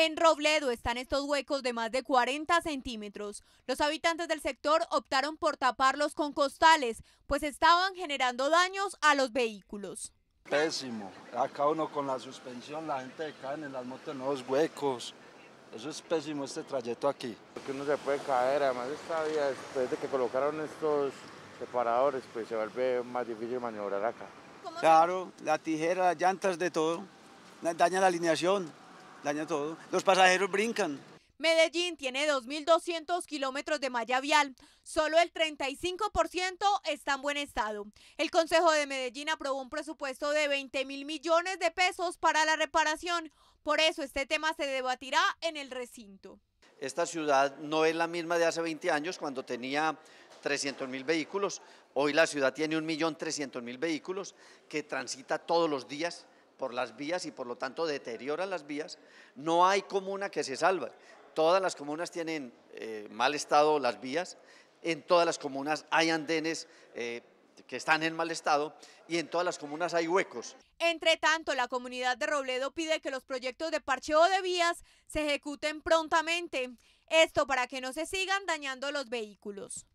En Robledo están estos huecos de más de 40 centímetros. Los habitantes del sector optaron por taparlos con costales, pues estaban generando daños a los vehículos. Pésimo. Acá uno con la suspensión, la gente cae en las motos en los huecos. Eso es pésimo este trayecto aquí. Porque uno se puede caer, además esta vía, después de que colocaron estos separadores, pues se vuelve más difícil maniobrar acá. Claro, la tijera, las llantas, de todo. Daña la alineación daña todo. Los pasajeros brincan. Medellín tiene 2.200 kilómetros de malla vial. Solo el 35% está en buen estado. El Consejo de Medellín aprobó un presupuesto de 20 mil millones de pesos para la reparación. Por eso este tema se debatirá en el recinto. Esta ciudad no es la misma de hace 20 años cuando tenía 300 mil vehículos. Hoy la ciudad tiene 1.300.000 vehículos que transita todos los días por las vías y por lo tanto deteriora las vías, no hay comuna que se salva. Todas las comunas tienen eh, mal estado las vías, en todas las comunas hay andenes eh, que están en mal estado y en todas las comunas hay huecos. Entre tanto, la comunidad de Robledo pide que los proyectos de parcheo de vías se ejecuten prontamente. Esto para que no se sigan dañando los vehículos.